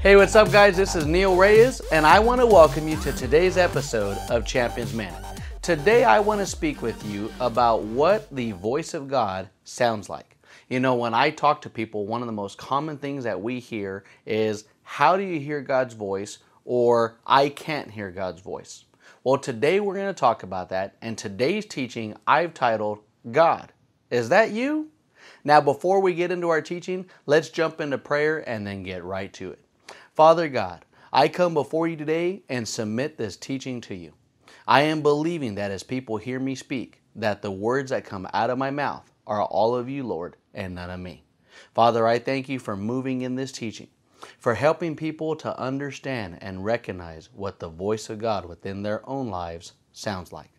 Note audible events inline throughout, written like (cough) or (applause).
Hey, what's up, guys? This is Neil Reyes, and I want to welcome you to today's episode of Champions Minute. Today, I want to speak with you about what the voice of God sounds like. You know, when I talk to people, one of the most common things that we hear is how do you hear God's voice, or I can't hear God's voice. Well, today we're going to talk about that, and today's teaching I've titled God. Is that you? Now, before we get into our teaching, let's jump into prayer and then get right to it. Father God, I come before you today and submit this teaching to you. I am believing that as people hear me speak, that the words that come out of my mouth are all of you, Lord, and none of me. Father, I thank you for moving in this teaching for helping people to understand and recognize what the voice of God within their own lives sounds like.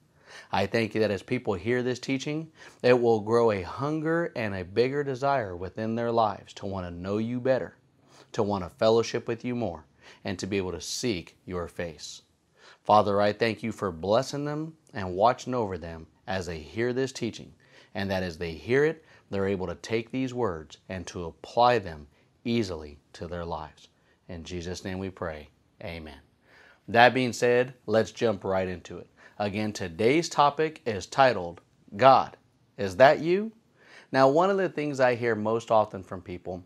I thank you that as people hear this teaching, it will grow a hunger and a bigger desire within their lives to want to know you better, to want to fellowship with you more, and to be able to seek your face. Father, I thank you for blessing them and watching over them as they hear this teaching, and that as they hear it, they're able to take these words and to apply them easily to their lives. In Jesus' name we pray. Amen. That being said, let's jump right into it. Again, today's topic is titled God. Is that you? Now, one of the things I hear most often from people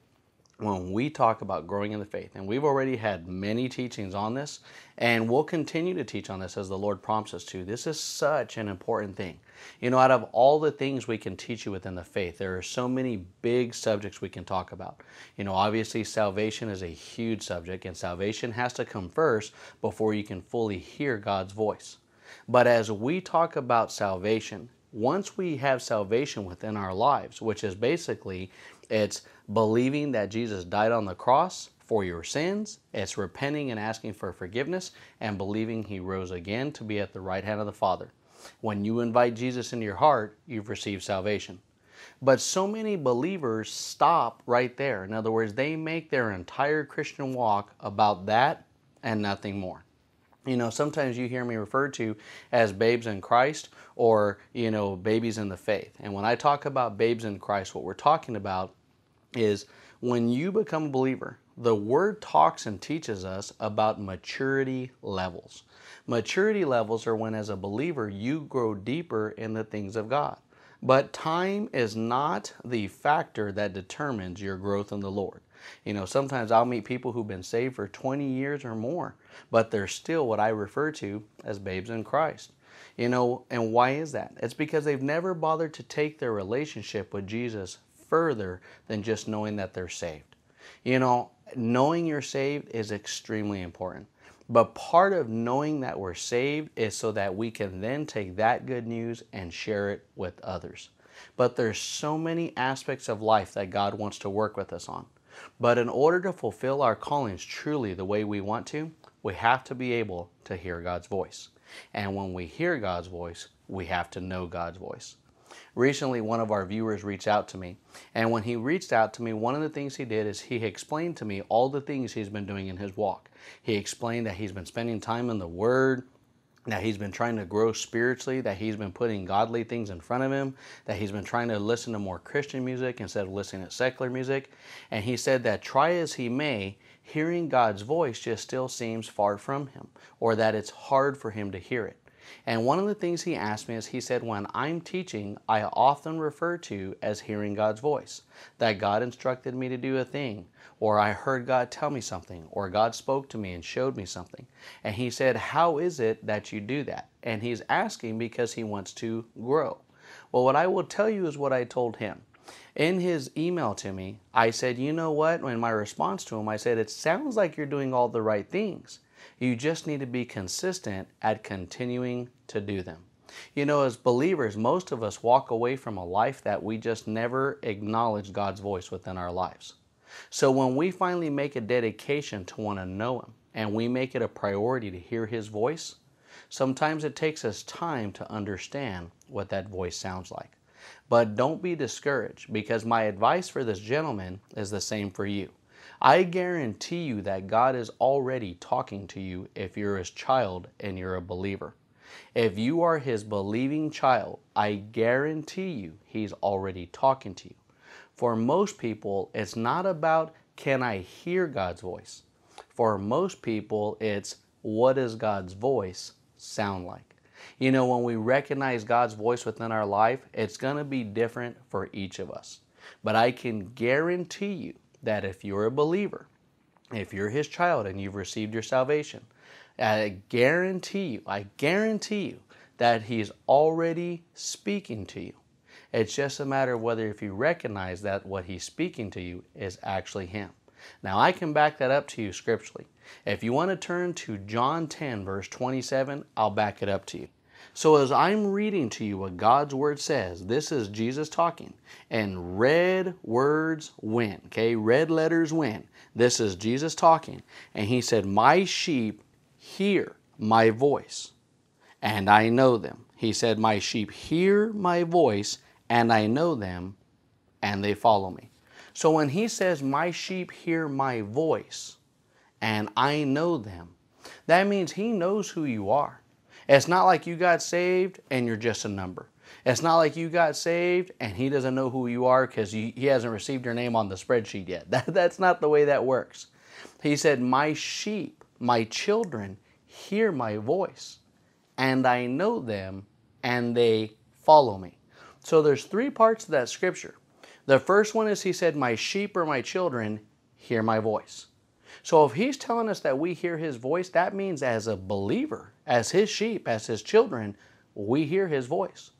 when we talk about growing in the faith, and we've already had many teachings on this, and we'll continue to teach on this as the Lord prompts us to. This is such an important thing. You know, out of all the things we can teach you within the faith, there are so many big subjects we can talk about. You know, obviously, salvation is a huge subject, and salvation has to come first before you can fully hear God's voice. But as we talk about salvation, once we have salvation within our lives, which is basically it's believing that Jesus died on the cross for your sins, it's repenting and asking for forgiveness, and believing He rose again to be at the right hand of the Father. When you invite Jesus into your heart, you've received salvation. But so many believers stop right there. In other words, they make their entire Christian walk about that and nothing more. You know, sometimes you hear me referred to as babes in Christ or, you know, babies in the faith. And when I talk about babes in Christ, what we're talking about is when you become a believer, the Word talks and teaches us about maturity levels. Maturity levels are when, as a believer, you grow deeper in the things of God. But time is not the factor that determines your growth in the Lord. You know, sometimes I'll meet people who've been saved for 20 years or more, but they're still what I refer to as babes in Christ. You know, and why is that? It's because they've never bothered to take their relationship with Jesus further than just knowing that they're saved. You know, knowing you're saved is extremely important. But part of knowing that we're saved is so that we can then take that good news and share it with others. But there's so many aspects of life that God wants to work with us on. But in order to fulfill our callings truly the way we want to, we have to be able to hear God's voice. And when we hear God's voice, we have to know God's voice. Recently, one of our viewers reached out to me. And when he reached out to me, one of the things he did is he explained to me all the things he's been doing in his walk. He explained that he's been spending time in the Word, that he's been trying to grow spiritually, that he's been putting godly things in front of him, that he's been trying to listen to more Christian music instead of listening to secular music. And he said that try as he may, hearing God's voice just still seems far from him, or that it's hard for him to hear it. And one of the things he asked me is he said, When I'm teaching, I often refer to as hearing God's voice, that God instructed me to do a thing, or I heard God tell me something, or God spoke to me and showed me something. And he said, How is it that you do that? And he's asking because he wants to grow. Well, what I will tell you is what I told him. In his email to me, I said, You know what? In my response to him, I said, It sounds like you're doing all the right things. You just need to be consistent at continuing to do them. You know, as believers, most of us walk away from a life that we just never acknowledge God's voice within our lives. So when we finally make a dedication to want to know Him and we make it a priority to hear His voice, sometimes it takes us time to understand what that voice sounds like. But don't be discouraged because my advice for this gentleman is the same for you. I guarantee you that God is already talking to you if you're His child and you're a believer. If you are His believing child, I guarantee you He's already talking to you. For most people, it's not about can I hear God's voice? For most people, it's what does God's voice sound like? You know, when we recognize God's voice within our life, it's going to be different for each of us. But I can guarantee you that if you're a believer, if you're his child and you've received your salvation, I guarantee you, I guarantee you that he's already speaking to you. It's just a matter of whether if you recognize that what he's speaking to you is actually him. Now I can back that up to you scripturally. If you want to turn to John 10 verse 27, I'll back it up to you. So as I'm reading to you what God's word says, this is Jesus talking, and red words win, okay? Red letters win. This is Jesus talking, and he said, My sheep hear my voice, and I know them. He said, My sheep hear my voice, and I know them, and they follow me. So when he says, My sheep hear my voice, and I know them, that means he knows who you are. It's not like you got saved and you're just a number. It's not like you got saved and he doesn't know who you are because he hasn't received your name on the spreadsheet yet. (laughs) That, that's not the way that works. He said, My sheep, my children, hear my voice, and I know them, and they follow me. So there's three parts to that scripture. The first one is he said, My sheep or my children hear my voice. So if he's telling us that we hear his voice, that means as a believer, as his sheep, as his children, we hear his voice.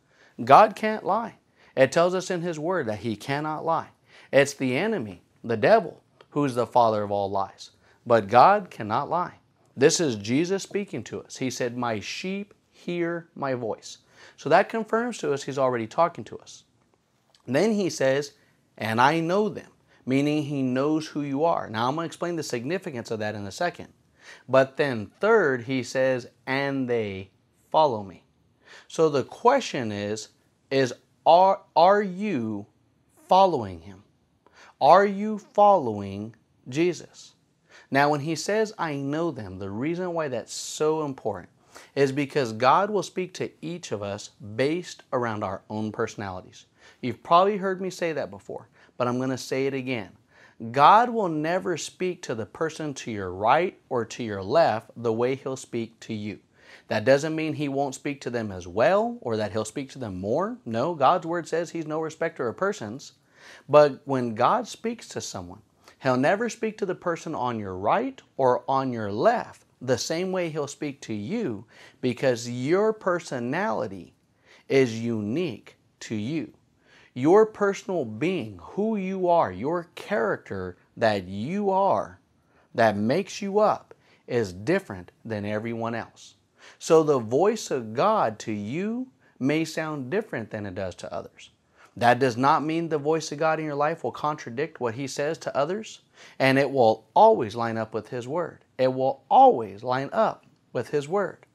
God can't lie. It tells us in his word that he cannot lie. It's the enemy, the devil, who's the father of all lies. But God cannot lie. This is Jesus speaking to us. He said, My sheep hear my voice. So that confirms to us he's already talking to us. then he says, And I know them meaning he knows who you are. Now, I'm going to explain the significance of that in a second. But then, third, he says, and they follow me. So the question is, is are, are you following him? Are you following Jesus? Now, when he says, I know them, the reason why that's so important is because God will speak to each of us based around our own personalities. You've probably heard me say that before but I'm going to say it again. God will never speak to the person to your right or to your left the way He'll speak to you. That doesn't mean He won't speak to them as well or that He'll speak to them more. No, God's Word says He's no respecter of persons. But when God speaks to someone, He'll never speak to the person on your right or on your left the same way He'll speak to you because your personality is unique to you your personal being, who you are, your character that you are, that makes you up, is different than everyone else. So the voice of God to you may sound different than it does to others. That does not mean the voice of God in your life will contradict what He says to others, and it will always line up with His Word. It will always line up with His Word.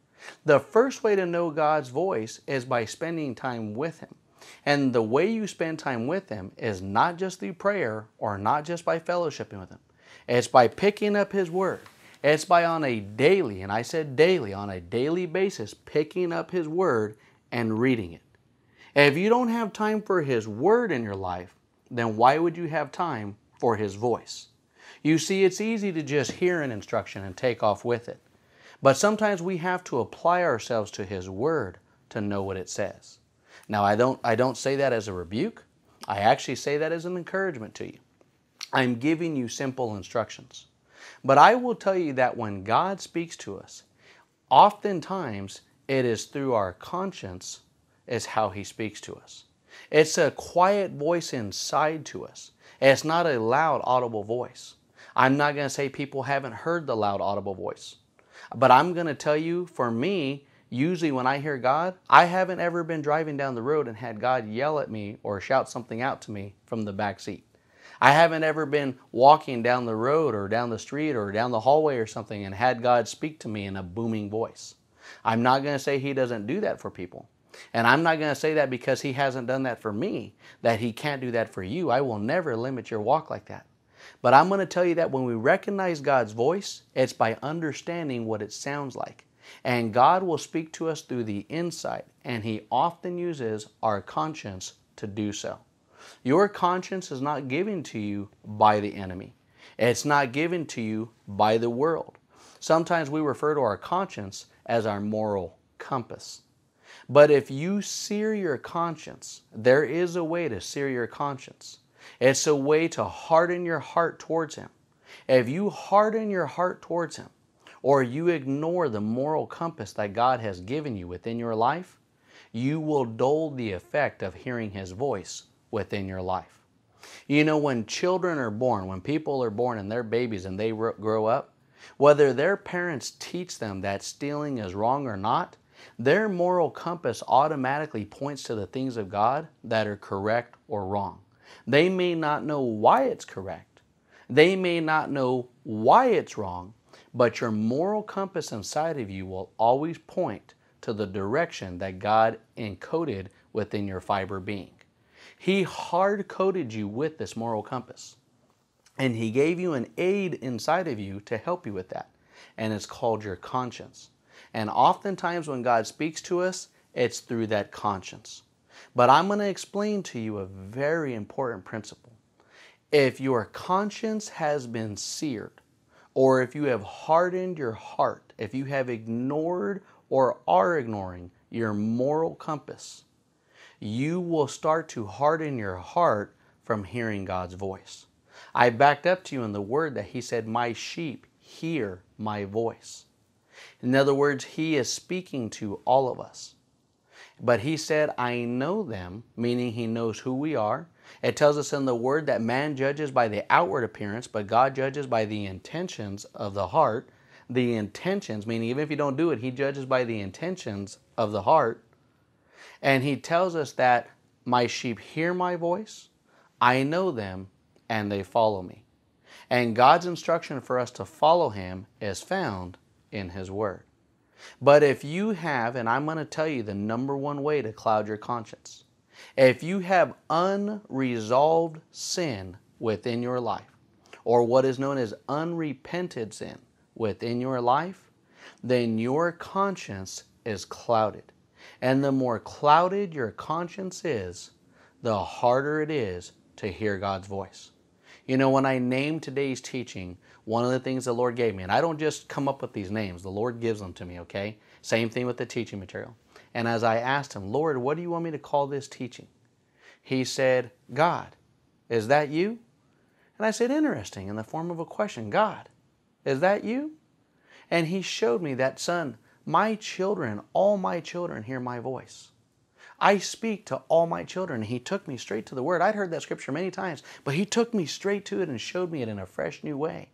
The first way to know God's voice is by spending time with Him. And the way you spend time with them is not just through prayer or not just by fellowshipping with Him. It's by picking up His Word. It's by on a daily, and I said daily, on a daily basis, picking up His Word and reading it. If you don't have time for His Word in your life, then why would you have time for His voice? You see, it's easy to just hear an instruction and take off with it. But sometimes we have to apply ourselves to His Word to know what it says. Now, I don't, I don't say that as a rebuke. I actually say that as an encouragement to you. I'm giving you simple instructions. But I will tell you that when God speaks to us, oftentimes it is through our conscience is how he speaks to us. It's a quiet voice inside to us. It's not a loud audible voice. I'm not going to say people haven't heard the loud audible voice. But I'm going to tell you for me usually when I hear God, I haven't ever been driving down the road and had God yell at me or shout something out to me from the back seat. I haven't ever been walking down the road or down the street or down the hallway or something and had God speak to me in a booming voice. I'm not going to say He doesn't do that for people. And I'm not going to say that because He hasn't done that for me, that He can't do that for you. I will never limit your walk like that. But I'm going to tell you that when we recognize God's voice, it's by understanding what it sounds like. And God will speak to us through the insight, and He often uses our conscience to do so. Your conscience is not given to you by the enemy, it's not given to you by the world. Sometimes we refer to our conscience as our moral compass. But if you sear your conscience, there is a way to sear your conscience. It's a way to harden your heart towards Him. If you harden your heart towards Him, or you ignore the moral compass that God has given you within your life, you will dull the effect of hearing His voice within your life. You know, when children are born, when people are born and they're babies and they grow up, whether their parents teach them that stealing is wrong or not, their moral compass automatically points to the things of God that are correct or wrong. They may not know why it's correct. They may not know why it's wrong, but your moral compass inside of you will always point to the direction that God encoded within your fiber being. He hard coded you with this moral compass. And He gave you an aid inside of you to help you with that. And it's called your conscience. And oftentimes when God speaks to us, it's through that conscience. But I'm going to explain to you a very important principle. If your conscience has been seared, or if you have hardened your heart, if you have ignored or are ignoring your moral compass, you will start to harden your heart from hearing God's voice. I backed up to you in the word that He said, My sheep hear my voice. In other words, He is speaking to all of us. But He said, I know them, meaning He knows who we are, it tells us in the Word that man judges by the outward appearance, but God judges by the intentions of the heart. The intentions, meaning even if you don't do it, He judges by the intentions of the heart. And He tells us that my sheep hear my voice, I know them, and they follow me. And God's instruction for us to follow Him is found in His Word. But if you have, and I'm going to tell you the number one way to cloud your conscience, if you have unresolved sin within your life, or what is known as unrepented sin within your life, then your conscience is clouded. And the more clouded your conscience is, the harder it is to hear God's voice. You know, when I named today's teaching, one of the things the Lord gave me, and I don't just come up with these names, the Lord gives them to me, okay? Same thing with the teaching material. And as I asked him, Lord, what do you want me to call this teaching? He said, God, is that you? And I said, interesting, in the form of a question God, is that you? And he showed me that, son, my children, all my children hear my voice. I speak to all my children. He took me straight to the Word. I'd heard that scripture many times, but He took me straight to it and showed me it in a fresh new way.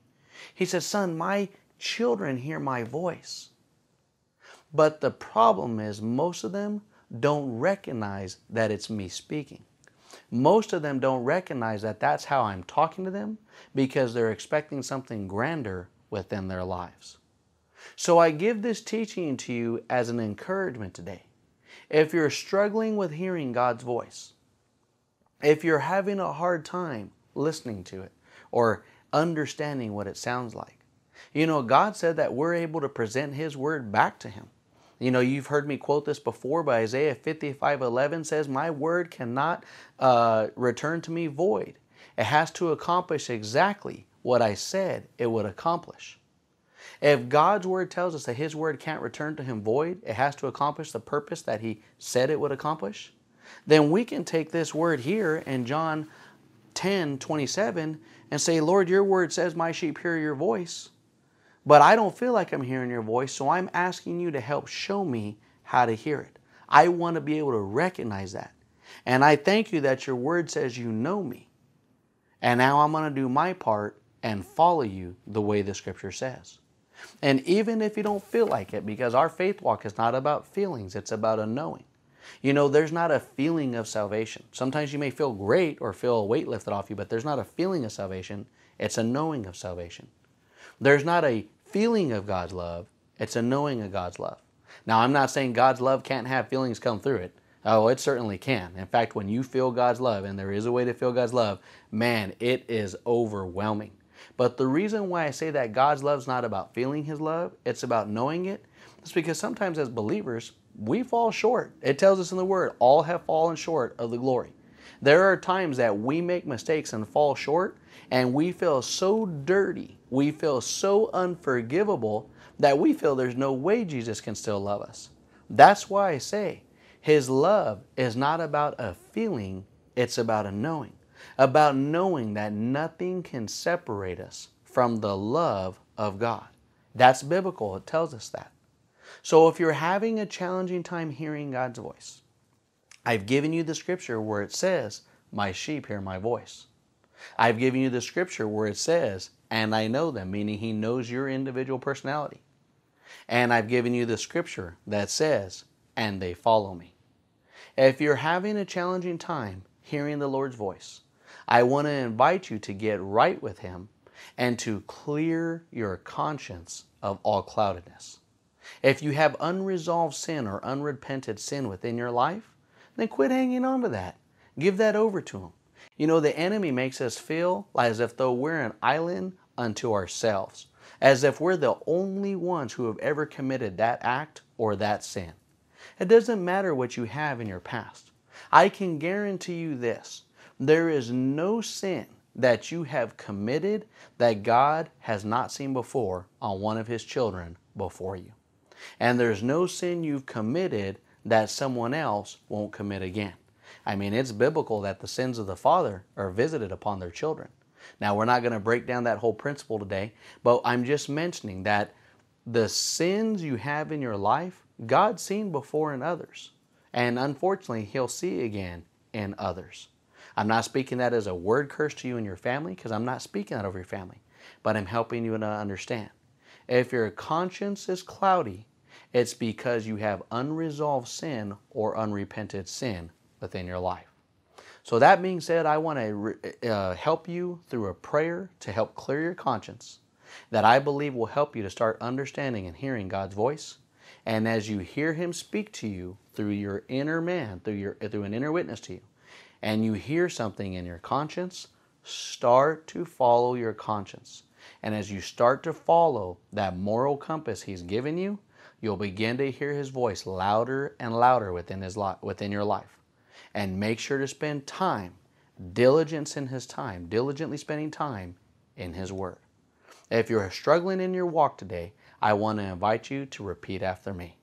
He says, Son, my children hear my voice. But the problem is, most of them don't recognize that it's me speaking. Most of them don't recognize that that's how I'm talking to them because they're expecting something grander within their lives. So I give this teaching to you as an encouragement today. If you're struggling with hearing God's voice, if you're having a hard time listening to it or understanding what it sounds like, you know, God said that we're able to present His Word back to Him. You know, you've heard me quote this before, but Isaiah 55 11 says, My word cannot uh, return to me void. It has to accomplish exactly what I said it would accomplish. If God's word tells us that His word can't return to Him void, it has to accomplish the purpose that He said it would accomplish, then we can take this word here in John 10 27 and say, Lord, your word says, My sheep hear your voice. But I don't feel like I'm hearing your voice, so I'm asking you to help show me how to hear it. I want to be able to recognize that. And I thank you that your word says you know me. And now I'm going to do my part and follow you the way the scripture says. And even if you don't feel like it, because our faith walk is not about feelings, it's about a knowing. You know, there's not a feeling of salvation. Sometimes you may feel great or feel a weight lifted off you, but there's not a feeling of salvation. It's a knowing of salvation. There's not a feeling of God's love, it's a knowing of God's love. Now, I'm not saying God's love can't have feelings come through it. Oh, it certainly can. In fact, when you feel God's love, and there is a way to feel God's love, man, it is overwhelming. But the reason why I say that God's love is not about feeling His love, it's about knowing it, is because sometimes as believers, we fall short. It tells us in the Word, all have fallen short of the glory. There are times that we make mistakes and fall short, and we feel so dirty we feel so unforgivable that we feel there's no way Jesus can still love us. That's why I say His love is not about a feeling, it's about a knowing. About knowing that nothing can separate us from the love of God. That's biblical, it tells us that. So if you're having a challenging time hearing God's voice, I've given you the scripture where it says, My sheep hear my voice. I've given you the scripture where it says, and I know them, meaning He knows your individual personality. And I've given you the scripture that says, and they follow me. If you're having a challenging time hearing the Lord's voice, I want to invite you to get right with Him and to clear your conscience of all cloudiness. If you have unresolved sin or unrepented sin within your life, then quit hanging on to that. Give that over to Him. You know, the enemy makes us feel as if though we're an island unto ourselves, as if we're the only ones who have ever committed that act or that sin. It doesn't matter what you have in your past. I can guarantee you this there is no sin that you have committed that God has not seen before on one of His children before you. And there's no sin you've committed that someone else won't commit again. I mean, it's biblical that the sins of the father are visited upon their children. Now, we're not going to break down that whole principle today, but I'm just mentioning that the sins you have in your life, God's seen before in others. And unfortunately, He'll see again in others. I'm not speaking that as a word curse to you and your family because I'm not speaking that over your family, but I'm helping you to understand. If your conscience is cloudy, it's because you have unresolved sin or unrepented sin within your life. So, that being said, I want to uh, help you through a prayer to help clear your conscience that I believe will help you to start understanding and hearing God's voice. And as you hear Him speak to you through your inner man, through, your, uh, through an inner witness to you, and you hear something in your conscience, start to follow your conscience. And as you start to follow that moral compass He's given you, you'll begin to hear His voice louder and louder within, his li- within your life and make sure to spend time, diligence in His time, diligently spending time in His Word. If you're struggling in your walk today, I want to invite you to repeat after me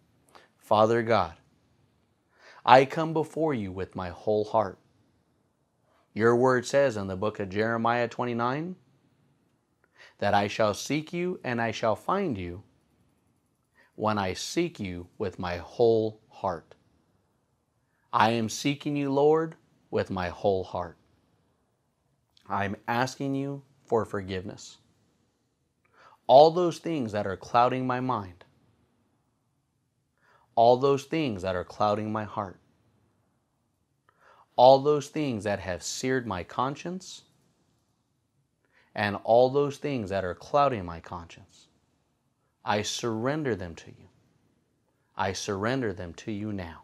Father God, I come before you with my whole heart. Your word says in the book of Jeremiah 29 that I shall seek you and I shall find you when I seek you with my whole heart. I am seeking you, Lord, with my whole heart. I'm asking you for forgiveness. All those things that are clouding my mind, all those things that are clouding my heart, all those things that have seared my conscience, and all those things that are clouding my conscience, I surrender them to you. I surrender them to you now.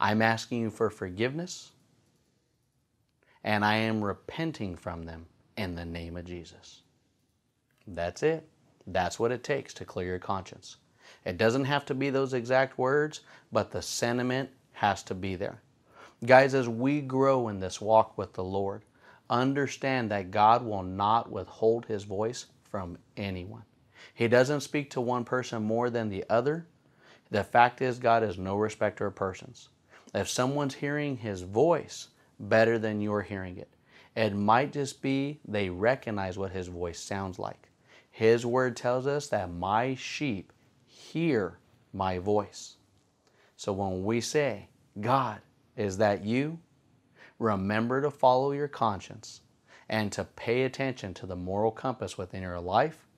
I'm asking you for forgiveness and I am repenting from them in the name of Jesus. That's it. That's what it takes to clear your conscience. It doesn't have to be those exact words, but the sentiment has to be there. Guys, as we grow in this walk with the Lord, understand that God will not withhold His voice from anyone. He doesn't speak to one person more than the other. The fact is, God is no respecter of persons. If someone's hearing his voice better than you're hearing it, it might just be they recognize what his voice sounds like. His word tells us that my sheep hear my voice. So when we say, God, is that you? Remember to follow your conscience and to pay attention to the moral compass within your life.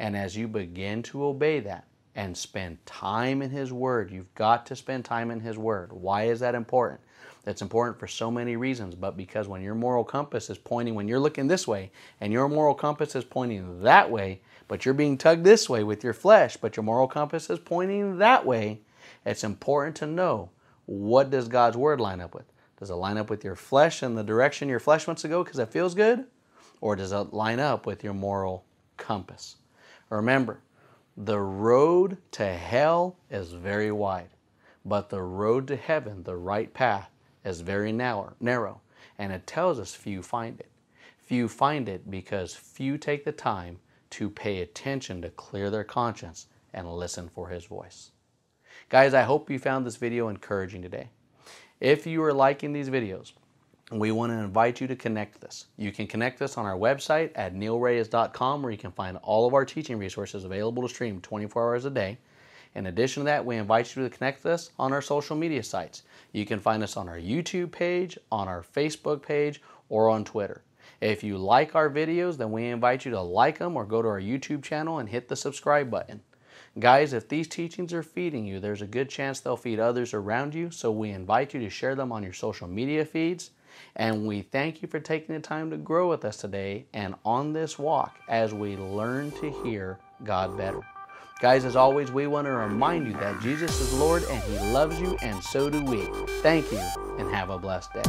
And as you begin to obey that, and spend time in His Word. You've got to spend time in His Word. Why is that important? That's important for so many reasons, but because when your moral compass is pointing, when you're looking this way and your moral compass is pointing that way, but you're being tugged this way with your flesh, but your moral compass is pointing that way, it's important to know what does God's Word line up with? Does it line up with your flesh and the direction your flesh wants to go because it feels good? Or does it line up with your moral compass? Remember, the road to hell is very wide, but the road to heaven, the right path, is very narrow. And it tells us few find it. Few find it because few take the time to pay attention to clear their conscience and listen for His voice. Guys, I hope you found this video encouraging today. If you are liking these videos, we want to invite you to connect this. You can connect us on our website at neilreyes.com where you can find all of our teaching resources available to stream 24 hours a day. In addition to that, we invite you to connect us on our social media sites. You can find us on our YouTube page, on our Facebook page, or on Twitter. If you like our videos, then we invite you to like them or go to our YouTube channel and hit the subscribe button. Guys, if these teachings are feeding you, there's a good chance they'll feed others around you, so we invite you to share them on your social media feeds. And we thank you for taking the time to grow with us today and on this walk as we learn to hear God better. Guys, as always, we want to remind you that Jesus is Lord and He loves you, and so do we. Thank you, and have a blessed day.